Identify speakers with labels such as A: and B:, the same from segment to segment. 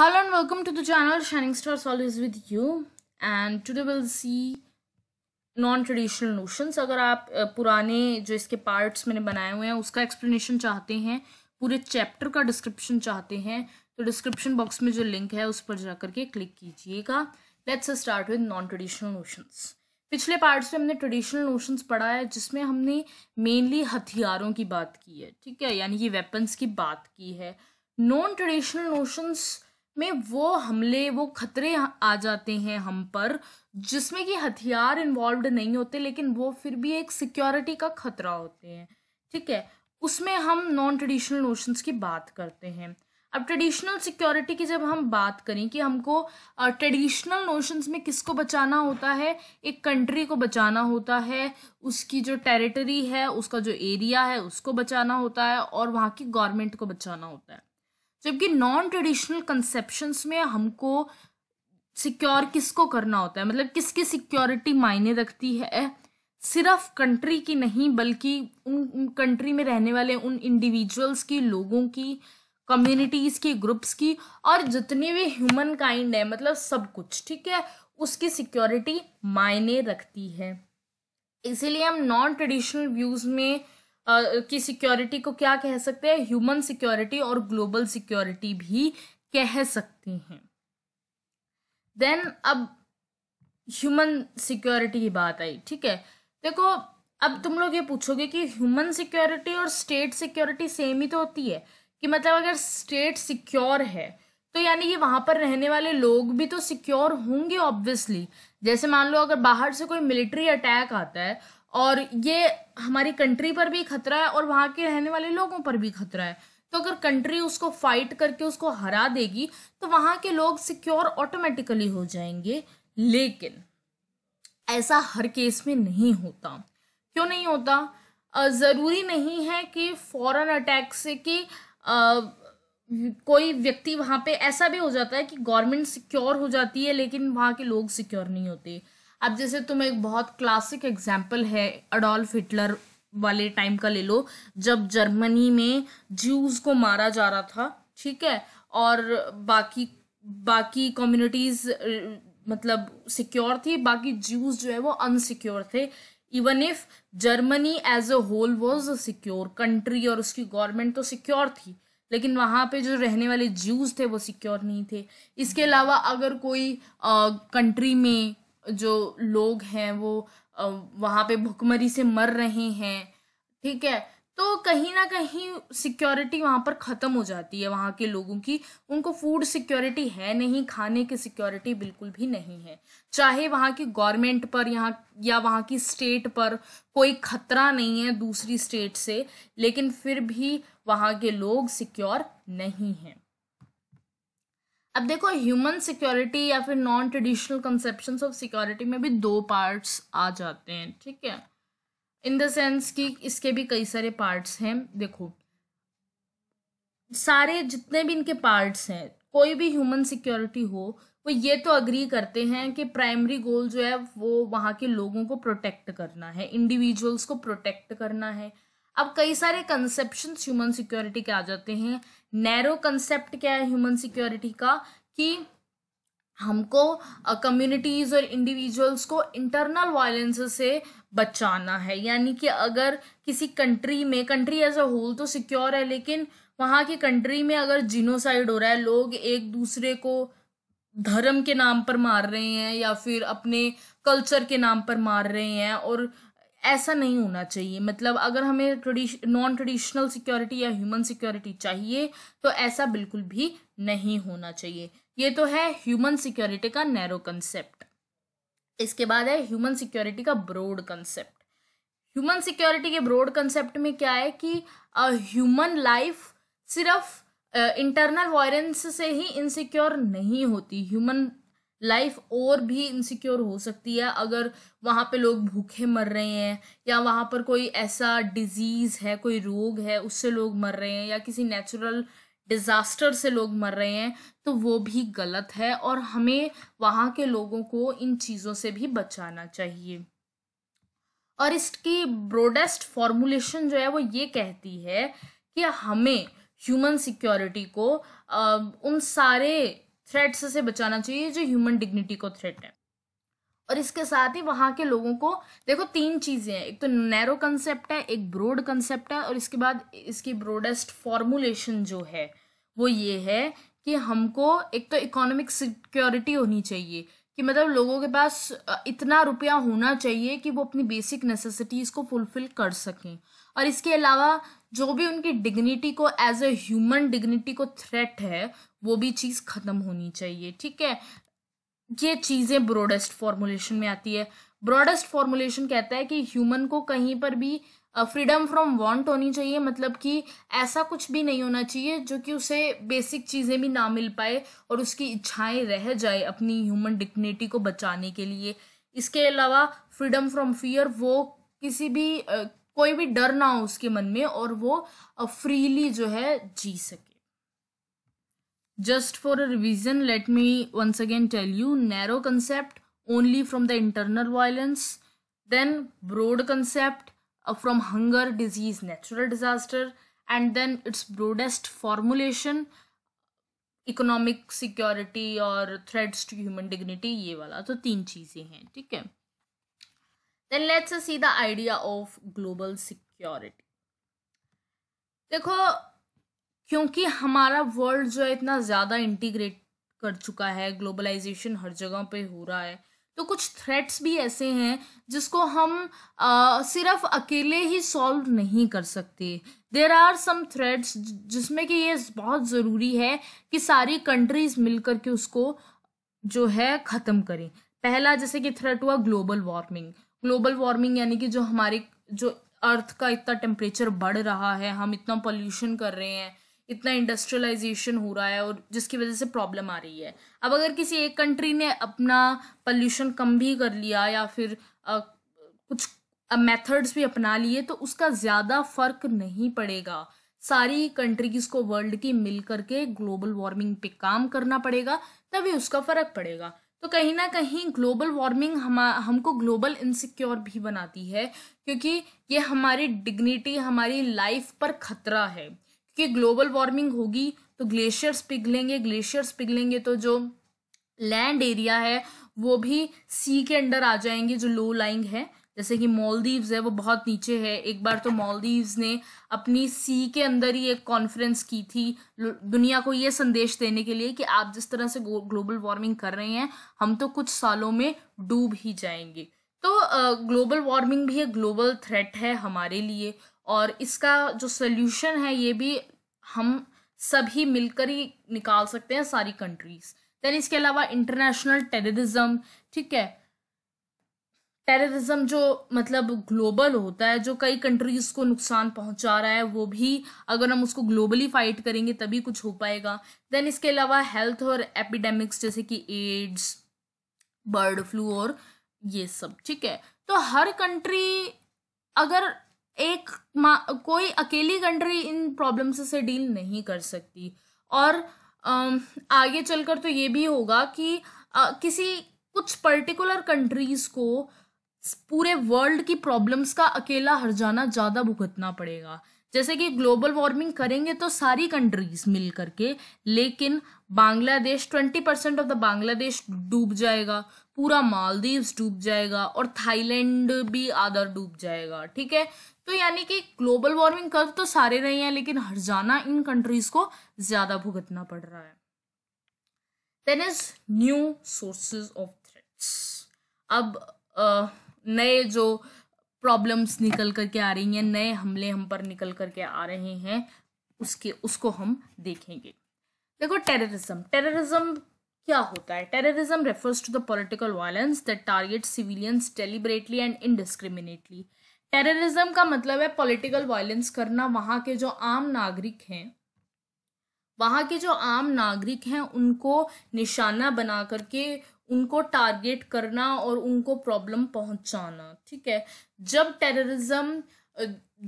A: hello and welcome to the channel shining stars always with you and today we'll see non traditional notions अगर आप पुराने जो इसके parts मैंने बनाए हुए हैं उसका एक्सप्लेनेशन चाहते हैं पूरे चैप्टर का डिस्क्रिप्शन चाहते हैं तो डिस्क्रिप्शन बॉक्स में जो लिंक है उस पर जा करके क्लिक कीजिएगा let's start with non traditional notions पिछले पार्ट्स में हमने ट्रेडिशनल नोशंस पढ़ा है जिसमें हमने मेनली हथियारों की बात की है ठीक है यानी कि वेपन्स की बात की है नॉन ट्रेडिशनल नोशंस में वो हमले वो खतरे आ जाते हैं हम पर जिसमें कि हथियार इन्वॉल्व नहीं होते लेकिन वो फिर भी एक सिक्योरिटी का खतरा होते हैं ठीक है उसमें हम नॉन ट्रेडिशनल नोशंस की बात करते हैं अब ट्रेडिशनल सिक्योरिटी की जब हम बात करें कि हमको ट्रेडिशनल uh, नोशंस में किसको बचाना होता है एक कंट्री को बचाना होता है उसकी जो टेरिटरी है उसका जो एरिया है उसको बचाना होता है और वहाँ की गवर्नमेंट को बचाना होता है जबकि नॉन ट्रेडिशनल कंसेप्शन में हमको सिक्योर किसको करना होता है मतलब किसकी सिक्योरिटी मायने रखती है सिर्फ कंट्री की नहीं बल्कि उन कंट्री में रहने वाले उन इंडिविजुअल्स की लोगों की कम्युनिटीज़ की ग्रुप्स की और जितने भी ह्यूमन काइंड है मतलब सब कुछ ठीक है उसकी सिक्योरिटी मायने रखती है इसीलिए हम नॉन ट्रेडिशनल व्यूज़ में की सिक्योरिटी को क्या कह सकते हैं ह्यूमन सिक्योरिटी और ग्लोबल सिक्योरिटी भी कह सकते हैं देन अब ह्यूमन सिक्योरिटी की बात आई ठीक है देखो अब तुम लोग ये पूछोगे कि ह्यूमन सिक्योरिटी और स्टेट सिक्योरिटी सेम ही तो होती है कि मतलब अगर स्टेट सिक्योर है तो यानी कि वहाँ पर रहने वाले लोग भी तो सिक्योर होंगे ऑब्वियसली जैसे मान लो अगर बाहर से कोई मिलिट्री अटैक आता है और ये हमारी कंट्री पर भी खतरा है और वहाँ के रहने वाले लोगों पर भी खतरा है तो अगर कंट्री उसको फाइट करके उसको हरा देगी तो वहाँ के लोग सिक्योर ऑटोमेटिकली हो जाएंगे लेकिन ऐसा हर केस में नहीं होता क्यों नहीं होता ज़रूरी नहीं है कि फॉरन अटैक से कि कोई व्यक्ति वहाँ पे ऐसा भी हो जाता है कि गवर्नमेंट सिक्योर हो जाती है लेकिन वहाँ के लोग सिक्योर नहीं होते अब जैसे तुम एक बहुत क्लासिक एग्जाम्पल है अडोल्फ हिटलर वाले टाइम का ले लो जब जर्मनी में ज्यूज को मारा जा रहा था ठीक है और बाकी बाकी कम्युनिटीज मतलब सिक्योर थी बाकी ज्यूज जो है वो अनसिक्योर थे even if Germany as a whole was a secure country और उसकी गवर्नमेंट तो सिक्योर थी लेकिन वहाँ पे जो रहने वाले ज्यूज थे वो सिक्योर नहीं थे इसके अलावा अगर कोई कंट्री में जो लोग हैं वो वहाँ पे भुखमरी से मर रहे हैं ठीक है तो कहीं ना कहीं सिक्योरिटी वहाँ पर ख़त्म हो जाती है वहाँ के लोगों की उनको फूड सिक्योरिटी है नहीं खाने की सिक्योरिटी बिल्कुल भी नहीं है चाहे वहाँ की गवर्नमेंट पर यहाँ या वहाँ की स्टेट पर कोई खतरा नहीं है दूसरी स्टेट से लेकिन फिर भी वहाँ के लोग सिक्योर नहीं हैं अब देखो ह्यूमन सिक्योरिटी या फिर non traditional conception of security में भी दो पार्ट्स आ जाते हैं ठीक है इन द सेंस कि इसके भी कई सारे पार्ट्स हैं देखो सारे जितने भी इनके पार्ट्स हैं कोई भी ह्यूमन सिक्योरिटी हो वो ये तो अग्री करते हैं कि प्राइमरी गोल जो है वो वहाँ के लोगों को प्रोटेक्ट करना है इंडिविजुअल्स को प्रोटेक्ट करना है अब कई सारे कंसेप्शन ह्यूमन सिक्योरिटी के आ जाते हैं नैरो कंसेप्ट क्या है ह्यूमन सिक्योरिटी का कि हमको कम्युनिटीज़ और इंडिविजुअल्स को इंटरनल वायलेंस से बचाना है यानी कि अगर किसी कंट्री में कंट्री एज अ होल तो सिक्योर है लेकिन वहाँ की कंट्री में अगर जिनोसाइड हो रहा है लोग एक दूसरे को धर्म के नाम पर मार रहे हैं या फिर अपने कल्चर के नाम पर मार रहे हैं और ऐसा नहीं होना चाहिए मतलब अगर हमें ट्रेडिश नॉन ट्रेडिशनल सिक्योरिटी या ह्यूमन सिक्योरिटी चाहिए तो ऐसा बिल्कुल भी नहीं होना चाहिए ये तो है ह्यूमन सिक्योरिटी का नैरो कंसेप्ट इसके बाद है ह्यूमन सिक्योरिटी का ब्रोड कंसेप्ट ह्यूमन सिक्योरिटी के ब्रोड कंसेप्ट में क्या है कि ह्यूमन लाइफ सिर्फ इंटरनल वायरेंस से ही इनसिक्योर नहीं होती ह्यूमन लाइफ और भी इनसिक्योर हो सकती है अगर वहाँ पे लोग भूखे मर रहे हैं या वहाँ पर कोई ऐसा डिजीज़ है कोई रोग है उससे लोग मर रहे हैं या किसी नेचुरल डिज़ास्टर से लोग मर रहे हैं तो वो भी गलत है और हमें वहाँ के लोगों को इन चीज़ों से भी बचाना चाहिए और इसकी ब्रोडेस्ट फॉर्मुलेशन जो है वो ये कहती है कि हमें ह्यूमन सिक्योरिटी को उन सारे थ्रेट्स से बचाना चाहिए जो ह्यूमन डिग्निटी को थ्रेट है और इसके साथ ही वहाँ के लोगों को देखो तीन चीज़ें हैं एक तो नैरो कंसेप्ट है एक ब्रोड कंसेप्ट है और इसके बाद इसकी ब्रोडेस्ट फॉर्मुलेशन जो है वो ये है कि हमको एक तो इकोनॉमिक सिक्योरिटी होनी चाहिए कि मतलब लोगों के पास इतना रुपया होना चाहिए कि वो अपनी बेसिक नेसेसिटीज़ को फुलफिल कर सकें और इसके अलावा जो भी उनकी डिग्निटी को एज ए ह्यूमन डिग्निटी को थ्रेट है वो भी चीज़ ख़त्म होनी चाहिए ठीक है ये चीज़ें ब्रॉडेस्ट फॉर्मुलेशन में आती है ब्रॉडेस्ट फॉर्मुलेशन कहता है कि ह्यूमन को कहीं पर भी फ्रीडम फ्रॉम वांट होनी चाहिए मतलब कि ऐसा कुछ भी नहीं होना चाहिए जो कि उसे बेसिक चीज़ें भी ना मिल पाए और उसकी इच्छाएं रह जाए अपनी ह्यूमन डिग्निटी को बचाने के लिए इसके अलावा फ्रीडम फ्रॉम फियर वो किसी भी कोई भी डर ना हो उसके मन में और वो फ्रीली जो है जी सके just for a revision let me once again tell you narrow concept only from the internal violence then broad concept from hunger disease natural disaster and then it's broadest formulation economic security और threats to human dignity ये वाला तो तीन चीज़ें हैं ठीक है देन let's see the idea of global security देखो क्योंकि हमारा वर्ल्ड जो है इतना ज़्यादा इंटीग्रेट कर चुका है ग्लोबलाइजेशन हर जगह पे हो रहा है तो कुछ थ्रेट्स भी ऐसे हैं जिसको हम आ, सिर्फ अकेले ही सॉल्व नहीं कर सकते देर आर सम थ्रेट्स जिसमें कि ये बहुत ज़रूरी है कि सारी कंट्रीज मिल करके उसको जो है ख़त्म करें पहला जैसे कि थ्रेट हुआ ग्लोबल वार्मिंग ग्लोबल वार्मिंग यानी कि जो हमारे जो अर्थ का इतना टेम्परेचर बढ़ रहा है हम इतना पोल्यूशन कर रहे हैं इतना इंडस्ट्रियलाइजेशन हो रहा है और जिसकी वजह से प्रॉब्लम आ रही है अब अगर किसी एक कंट्री ने अपना पोल्यूशन कम भी कर लिया या फिर आ, कुछ मेथड्स भी अपना लिए तो उसका ज़्यादा फर्क नहीं पड़ेगा सारी कंट्रीज को वर्ल्ड की मिल करके ग्लोबल वार्मिंग पे काम करना पड़ेगा तभी उसका फर्क पड़ेगा तो कहीं ना कहीं ग्लोबल वार्मिंग हम हमको ग्लोबल इनसिक्योर भी बनाती है क्योंकि ये हमारी डिग्निटी हमारी लाइफ पर खतरा है क्योंकि ग्लोबल वार्मिंग होगी तो ग्लेशियर्स पिघलेंगे ग्लेशियर्स पिघलेंगे तो जो लैंड एरिया है वो भी सी के अंडर आ जाएंगे जो लो लाइंग है जैसे कि मॉलदीव्स है वो बहुत नीचे है एक बार तो मॉलदीव्स ने अपनी सी के अंदर ही एक कॉन्फ्रेंस की थी दुनिया को ये संदेश देने के लिए कि आप जिस तरह से ग्लोबल वार्मिंग कर रहे हैं हम तो कुछ सालों में डूब ही जाएंगे तो ग्लोबल वार्मिंग भी एक ग्लोबल थ्रेट है हमारे लिए और इसका जो सोल्यूशन है ये भी हम सभी मिलकर ही निकाल सकते हैं सारी कंट्रीज देन इसके अलावा इंटरनेशनल टेररिज्म ठीक है टेररिज्म जो मतलब ग्लोबल होता है जो कई कंट्रीज को नुकसान पहुंचा रहा है वो भी अगर हम उसको ग्लोबली फाइट करेंगे तभी कुछ हो पाएगा देन इसके अलावा हेल्थ और एपिडेमिक्स जैसे कि एड्स बर्ड फ्लू और ये सब ठीक है तो हर कंट्री अगर एक कोई अकेली कंट्री इन प्रॉब्लम्स से डील नहीं कर सकती और आगे चलकर तो ये भी होगा कि किसी कुछ पर्टिकुलर कंट्रीज को पूरे वर्ल्ड की प्रॉब्लम्स का अकेला हर जाना ज़्यादा भुगतना पड़ेगा जैसे कि ग्लोबल वार्मिंग करेंगे तो सारी कंट्रीज मिल करके लेकिन Bangladesh twenty percent of the Bangladesh डूब जाएगा पूरा मालदीव्स डूब जाएगा और थाईलैंड भी आदर डूब जाएगा ठीक है तो यानी कि ग्लोबल वार्मिंग कर तो सारे रहे हैं लेकिन हर जाना इन कंट्रीज को ज़्यादा भुगतना पड़ रहा है then is new sources of threats अब नए जो प्रॉब्लम्स निकल करके आ रही हैं नए हमले हम पर निकल करके आ रहे हैं उसके उसको हम देखेंगे देखो टेररिज्म टेररिज्म क्या होता है terrorism refers to the political violence that target civilians deliberately and indiscriminately terrorism का मतलब है पॉलिटिकल वायलेंस करना वहाँ के जो आम नागरिक हैं वहाँ के जो आम नागरिक हैं उनको निशाना बना करके उनको टारगेट करना और उनको प्रॉब्लम पहुंचाना ठीक है जब टेररिज्म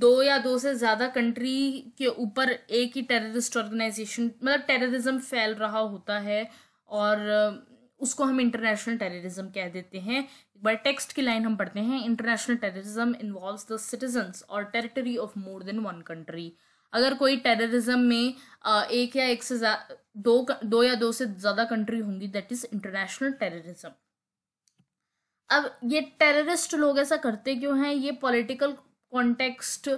A: दो या दो से ज़्यादा कंट्री के ऊपर एक ही टेररिस्ट ऑर्गेनाइजेशन मतलब टेररिज्म फैल रहा होता है और उसको हम इंटरनेशनल टेररिज्म कह देते हैं एक बार टेक्स्ट की लाइन हम पढ़ते हैं international terrorism involves the citizens और territory of more than one country अगर कोई टेररिज्म में एक या एक से दो दो या दो से ज्यादा कंट्री होंगी दैट इज इंटरनेशनल टेररिज्म अब ये टेररिस्ट लोग ऐसा करते क्यों हैं ये पॉलिटिकल कॉन्टेक्स्ट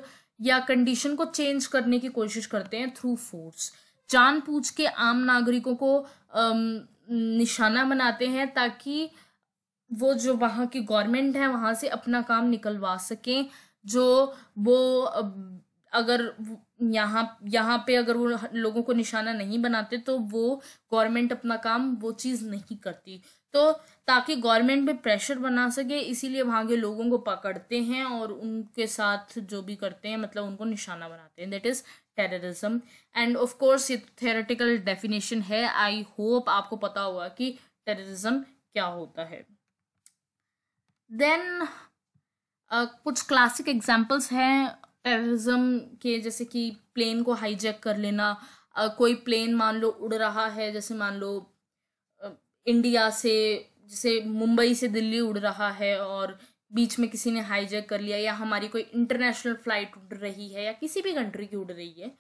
A: या कंडीशन को चेंज करने की कोशिश करते हैं थ्रू फोर्स पूछ के आम नागरिकों को निशाना बनाते हैं ताकि वो जो वहाँ की गवर्नमेंट है वहाँ से अपना काम निकलवा सकें जो वो अगर यहाँ यहाँ पे अगर वो लोगों को निशाना नहीं बनाते तो वो गवर्नमेंट अपना काम वो चीज़ नहीं करती तो ताकि गवर्नमेंट पे प्रेशर बना सके इसीलिए वहाँ के लोगों को पकड़ते हैं और उनके साथ जो भी करते हैं मतलब उनको निशाना बनाते हैं that is terrorism and of course ये थेरेटिकल डेफिनेशन है आई होप आपको पता होगा कि टेररिज्म क्या होता है देन uh, कुछ क्लासिक एग्जाम्पल्स हैं टेररिज्म के जैसे कि प्लेन को हाईजैक कर लेना कोई प्लेन मान लो उड़ रहा है जैसे मान लो इंडिया से जैसे मुंबई से दिल्ली उड़ रहा है और बीच में किसी ने हाईजैक कर लिया या हमारी कोई इंटरनेशनल फ्लाइट उड़ रही है या किसी भी कंट्री की उड़ रही है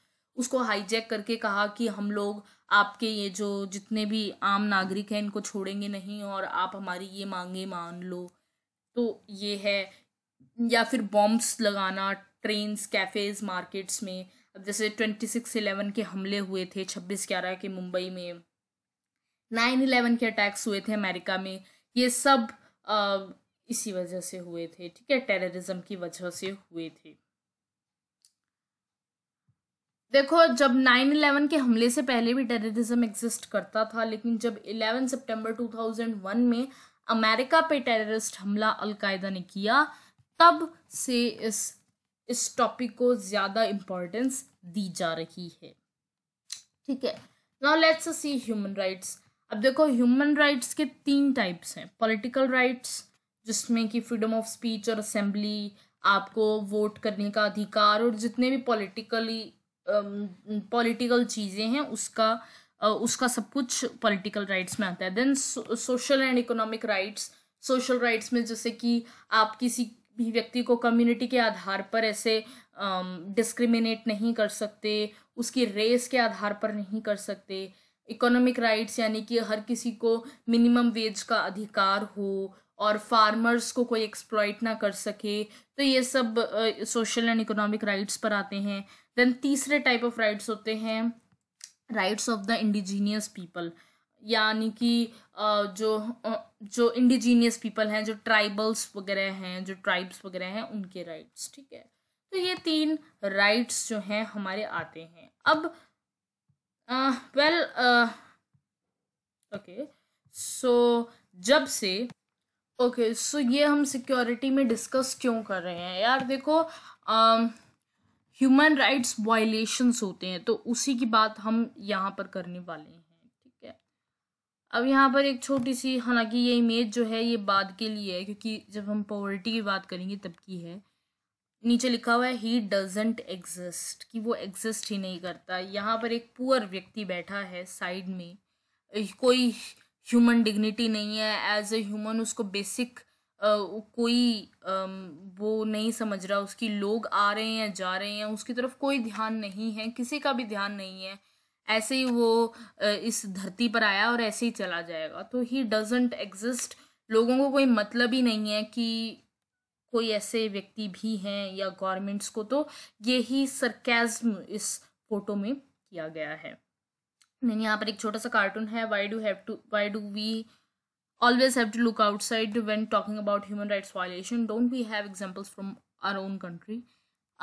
A: उसको हाईजैक करके कहा कि हम लोग आपके ये जो जितने भी आम नागरिक हैं इनको छोड़ेंगे नहीं और आप हमारी ये मांगे मान लो तो ये है या फिर बॉम्ब्स लगाना ट्रेन्स कैफ़ेज़ मार्केट्स में अब जैसे ट्वेंटी सिक्स इलेवन के हमले हुए थे छब्बीस ग्यारह के मुंबई में नाइन इलेवन के अटैक्स हुए थे अमेरिका में ये सब आ, इसी वजह से हुए थे ठीक है टेररिज्म की वजह से हुए थे देखो जब नाइन इलेवन के हमले से पहले भी टेररिज्म एग्जिस्ट करता था लेकिन जब 11 सितंबर 2001 में अमेरिका पे टेररिस्ट हमला अलकायदा ने किया तब से इस इस टॉपिक को ज़्यादा इम्पोर्टेंस दी जा रही है ठीक है now let's see human rights अब देखो ह्यूमन राइट्स के तीन टाइप्स हैं पॉलिटिकल राइट्स जिसमें कि फ्रीडम ऑफ स्पीच और असेंबली आपको वोट करने का अधिकार और जितने भी पॉलिटिकली पॉलिटिकल चीज़ें हैं उसका uh, उसका सब कुछ पॉलिटिकल राइट्स में आता है then social and economic rights social rights में जैसे कि आप किसी भी व्यक्ति को कम्युनिटी के आधार पर ऐसे डिस्क्रिमिनेट नहीं कर सकते उसकी रेस के आधार पर नहीं कर सकते इकोनॉमिक राइट्स यानी कि हर किसी को मिनिमम वेज का अधिकार हो और फार्मर्स को कोई एक्सप्लॉइट ना कर सके तो ये सब सोशल एंड इकोनॉमिक राइट्स पर आते हैं देन तीसरे टाइप ऑफ राइट्स होते हैं rights of the indigenous people यानी कि जो जो इंडिजीनियस पीपल हैं जो ट्राइबल्स वगैरह हैं जो ट्राइब्स वगैरह हैं उनके राइट्स ठीक है तो ये तीन राइट्स जो हैं हमारे आते हैं अब वेल ओके सो जब से ओके okay, सो so ये हम सिक्योरिटी में डिस्कस क्यों कर रहे हैं यार देखो ह्यूमन राइट्स वायलेशंस होते हैं तो उसी की बात हम यहाँ पर करने वाले हैं अब यहाँ पर एक छोटी सी हालांकि ये इमेज जो है ये बाद के लिए है क्योंकि जब हम पॉवर्टी की बात करेंगे तब की है नीचे लिखा हुआ है ही डजेंट एग्जिस्ट कि वो एग्जिस्ट ही नहीं करता यहाँ पर एक पुअर व्यक्ति बैठा है साइड में कोई ह्यूमन डिग्निटी नहीं है एज ए ह्यूमन उसको बेसिक Uh, कोई uh, वो नहीं समझ रहा उसकी लोग आ रहे हैं जा रहे हैं उसकी तरफ कोई ध्यान नहीं है किसी का भी ध्यान नहीं है ऐसे ही वो इस धरती पर आया और ऐसे ही चला जाएगा तो ही डजेंट एग्जिस्ट लोगों को कोई मतलब ही नहीं है कि कोई ऐसे व्यक्ति भी हैं या गवर्नमेंट्स को तो ये ही सरकैज्म इस फोटो में किया गया है मैंने यहाँ पर एक छोटा सा कार्टून है why do have to why do we always have to look outside when talking about human rights violation don't we have examples from our own country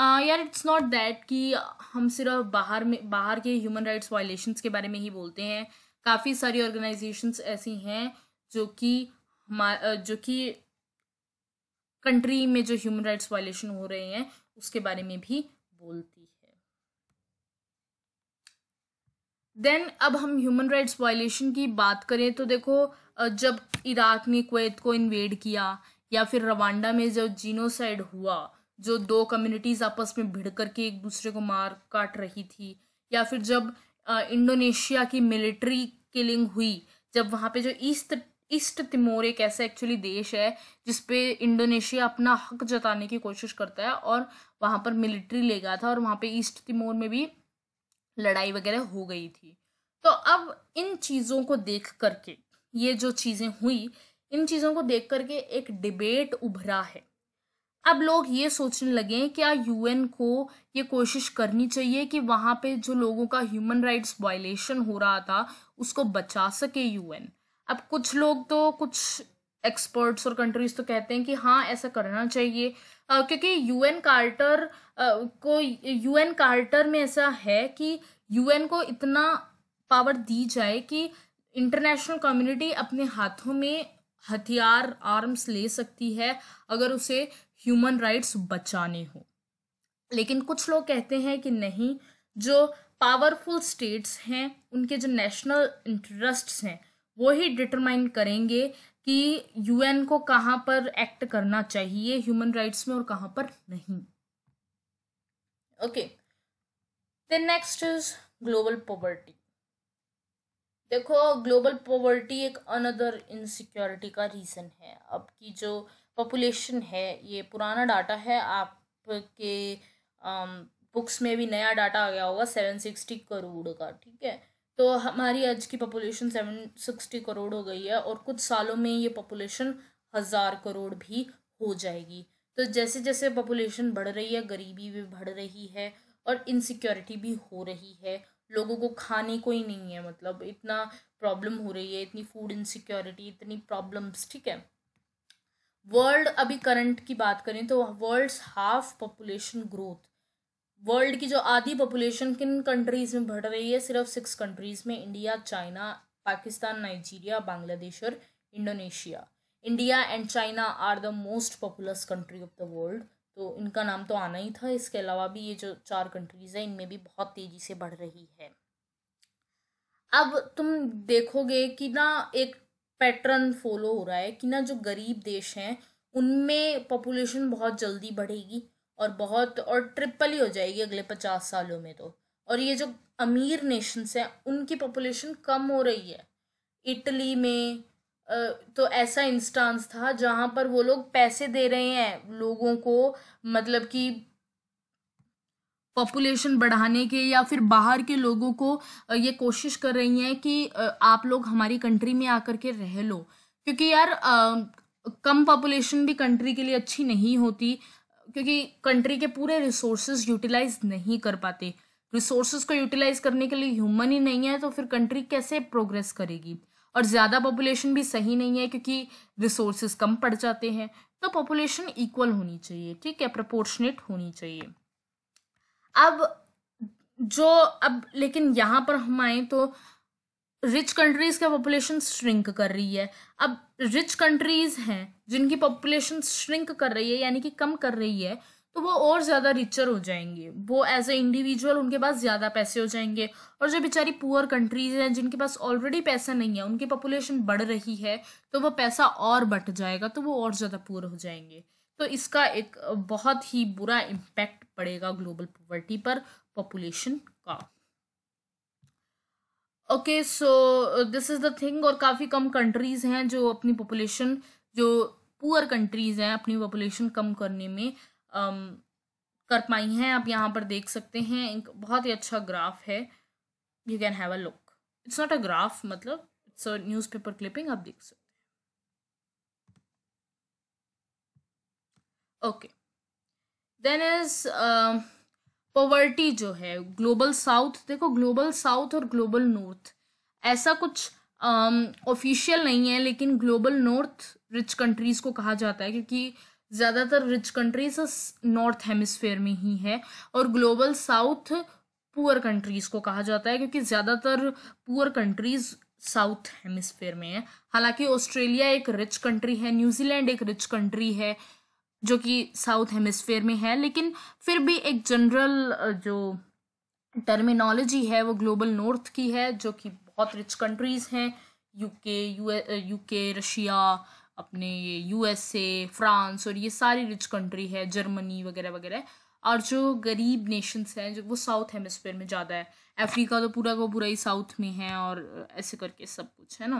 A: ah, यार इट्स नॉट दैट कि हम सिर्फ बाहर में बाहर के human rights violations के बारे में ही बोलते हैं काफ़ी सारी ऑर्गेनाइजेशंस ऐसी हैं जो कि जो कि कंट्री में जो ह्यूमन राइट्स वायलेशन हो रहे हैं उसके बारे में भी बोलती है देन अब हम ह्यूमन राइट्स वायलेशन की बात करें तो देखो जब इराक ने कुवैत को इन्वेड किया या फिर रवांडा में जब जीनोसाइड हुआ जो दो कम्युनिटीज़ आपस में भिड़ करके एक दूसरे को मार काट रही थी या फिर जब इंडोनेशिया की मिलिट्री किलिंग हुई जब वहाँ पे जो ईस्ट ईस्ट तिमोर एक ऐसा एक्चुअली देश है जिसपे इंडोनेशिया अपना हक जताने की कोशिश करता है और वहाँ पर मिलिट्री ले गया था और वहाँ पे ईस्ट तिमोर में भी लड़ाई वगैरह हो गई थी तो अब इन चीज़ों को देख करके ये जो चीज़ें हुई इन चीज़ों को देख करके एक डिबेट उभरा है अब लोग ये सोचने लगे हैं क्या यूएन को ये कोशिश करनी चाहिए कि वहाँ पे जो लोगों का ह्यूमन राइट्स वायलेशन हो रहा था उसको बचा सके यूएन अब कुछ लोग तो कुछ एक्सपर्ट्स और कंट्रीज तो कहते हैं कि हाँ ऐसा करना चाहिए आ, क्योंकि यूएन कार्टर आ, को यूएन कार्टर में ऐसा है कि यूएन को इतना पावर दी जाए कि इंटरनेशनल कम्युनिटी अपने हाथों में हथियार आर्म्स ले सकती है अगर उसे ह्यूमन राइट्स बचाने हो लेकिन कुछ लोग कहते हैं कि नहीं जो पावरफुल स्टेट्स हैं उनके जो नेशनल इंटरेस्ट्स हैं वो ही डिटरमाइन करेंगे कि यूएन को कहाँ पर एक्ट करना चाहिए ह्यूमन राइट्स में और कहाँ पर नहीं okay then next is global poverty देखो ग्लोबल पॉवर्टी एक अनदर इनसिक्योरिटी का रीज़न है अब की जो पॉपुलेशन है ये पुराना डाटा है आपके बुक्स में भी नया डाटा आ गया होगा सेवन सिक्सटी करोड़ का ठीक है तो हमारी आज की पॉपुलेशन सेवन सिक्सटी करोड़ हो गई है और कुछ सालों में ये पॉपुलेशन हज़ार करोड़ भी हो जाएगी तो जैसे जैसे पॉपुलेशन बढ़ रही है गरीबी भी बढ़ रही है और इनसिक्योरिटी भी हो रही है लोगों को खाने को ही नहीं है मतलब इतना प्रॉब्लम हो रही है इतनी फूड इनसिक्योरिटी इतनी प्रॉब्लम्स ठीक है वर्ल्ड अभी करंट की बात करें तो world half population growth world की जो आधी पॉपुलेशन किन कंट्रीज में बढ़ रही है सिर्फ सिक्स कंट्रीज में India China Pakistan Nigeria Bangladesh और Indonesia India and China are the most populous country of the world तो इनका नाम तो आना ही था इसके अलावा भी ये जो चार कंट्रीज़ हैं इनमें भी बहुत तेज़ी से बढ़ रही है अब तुम देखोगे कि ना एक पैटर्न फॉलो हो रहा है कि ना जो गरीब देश हैं उनमें पॉपुलेशन बहुत जल्दी बढ़ेगी और बहुत और ट्रिपल ही हो जाएगी अगले पचास सालों में तो और ये जो अमीर नेशंस हैं उनकी पॉपुलेशन कम हो रही है इटली में तो ऐसा इंस्टांस था जहाँ पर वो लोग पैसे दे रहे हैं लोगों को मतलब कि पॉपुलेशन बढ़ाने के या फिर बाहर के लोगों को ये कोशिश कर रही हैं कि आप लोग हमारी कंट्री में आकर के रह लो क्योंकि यार कम पॉपुलेशन भी कंट्री के लिए अच्छी नहीं होती क्योंकि कंट्री के पूरे रिसोर्सेज यूटिलाइज नहीं कर पाते रिसोर्सेज को यूटिलाइज करने के लिए ह्यूमन ही नहीं है तो फिर कंट्री कैसे प्रोग्रेस करेगी और ज़्यादा पॉपुलेशन भी सही नहीं है क्योंकि रिसोर्सेज कम पड़ जाते हैं तो पॉपुलेशन इक्वल होनी चाहिए ठीक है प्रपोर्शनेट होनी चाहिए अब जो अब लेकिन यहाँ पर हम आए तो रिच कंट्रीज का पॉपुलेशन श्रिंक कर रही है अब रिच कंट्रीज हैं जिनकी पॉपुलेशन श्रिंक कर रही है यानी कि कम कर रही है तो वो और ज़्यादा रिचर हो जाएंगे वो एज ए इंडिविजुअल उनके पास ज़्यादा पैसे हो जाएंगे और जो बेचारी पुअर कंट्रीज हैं जिनके पास ऑलरेडी पैसा नहीं है उनकी पॉपुलेशन बढ़ रही है तो वह पैसा और बट जाएगा तो वो और ज़्यादा पुअर हो जाएंगे तो इसका एक बहुत ही बुरा इम्पैक्ट पड़ेगा ग्लोबल पॉवर्टी पर पॉपुलेशन का okay so this is the thing और काफ़ी कम कंट्रीज़ हैं जो अपनी पॉपुलेशन जो पुअर कंट्रीज़ हैं अपनी पॉपुलेशन कम करने में um, कर पाई हैं आप यहाँ पर देख सकते हैं एक बहुत ही अच्छा ग्राफ है you can have a look it's not a graph मतलब इट्स अ न्यूज़पेपर क्लिपिंग आप देख सकते ओके देन इज पॉवर्टी जो है ग्लोबल साउथ देखो ग्लोबल साउथ और ग्लोबल नॉर्थ ऐसा कुछ ऑफिशियल um, नहीं है लेकिन ग्लोबल नॉर्थ रिच कंट्रीज़ को कहा जाता है क्योंकि ज़्यादातर रिच कंट्रीज नॉर्थ हेमिसफेयर में ही है और ग्लोबल साउथ पुअर कंट्रीज़ को कहा जाता है क्योंकि ज़्यादातर पुअर कंट्रीज़ साउथ हेमिसफेयर में है हालांकि ऑस्ट्रेलिया एक रिच कंट्री है न्यूजीलैंड एक रिच कंट्री है जो कि साउथ हेमिस्फेयर में है लेकिन फिर भी एक जनरल जो टर्मिनोलॉजी है वो ग्लोबल नॉर्थ की है जो कि बहुत रिच कंट्रीज़ हैं यूके यूके रशिया अपने ये यूएसए फ्रांस और ये सारी रिच कंट्री है जर्मनी वगैरह वगैरह और जो गरीब नेशंस हैं जो वो साउथ हेमिस्फेयर में ज़्यादा है अफ्रीका तो पूरा का पूरा ही साउथ में है और ऐसे करके सब कुछ है ना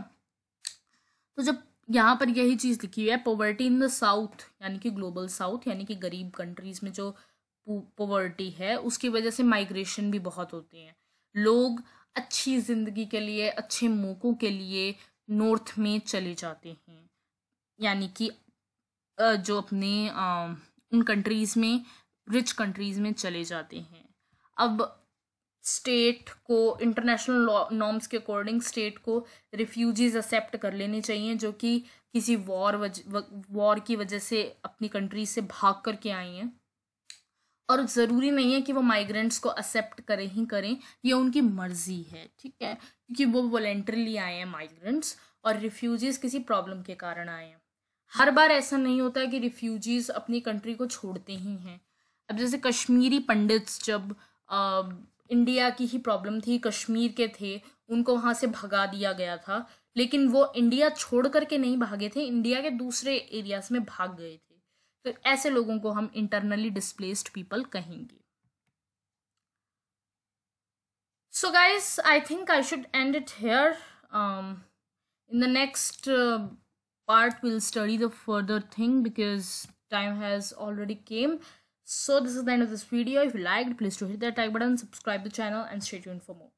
A: तो जब यहाँ पर यही चीज़ लिखी हुई है पोवर्टी इन द साउथ यानी कि ग्लोबल साउथ यानी कि गरीब कंट्रीज़ में जो पोवर्टी है उसकी वजह से माइग्रेशन भी बहुत होते हैं लोग अच्छी ज़िंदगी के लिए अच्छे मौक़ों के लिए नॉर्थ में चले जाते हैं यानी कि जो अपने उन कंट्रीज़ में रिच कंट्रीज़ में चले जाते हैं अब स्टेट को इंटरनेशनल नॉर्म्स के अकॉर्डिंग स्टेट को रिफ्यूजीज एक्सेप्ट कर लेने चाहिए जो कि किसी वॉर वज वॉर की वजह से अपनी कंट्री से भाग कर के आई हैं और ज़रूरी नहीं है कि वो माइग्रेंट्स को एक्सेप्ट करें ही करें ये उनकी मर्ज़ी है ठीक है क्योंकि वो वॉलेंट्रली आए हैं माइग्रेंट्स और रिफ्यूजीज किसी प्रॉब्लम के कारण आए हैं हर बार ऐसा नहीं होता है कि रिफ्यूजीज अपनी कंट्री को छोड़ते ही हैं अब जैसे कश्मीरी पंडित्स जब आ, इंडिया की ही प्रॉब्लम थी कश्मीर के थे उनको वहाँ से भगा दिया गया था लेकिन वो इंडिया छोड़ करके नहीं भागे थे इंडिया के दूसरे एरियाज में भाग गए थे तो ऐसे लोगों को हम इंटरनली डिस्प्लेस्ड पीपल कहेंगे so guys I think I should end it here in the next part will study the further thing because time has already came So this is the end of this video. If you liked, please do hit that like button, subscribe the channel and stay tuned for more.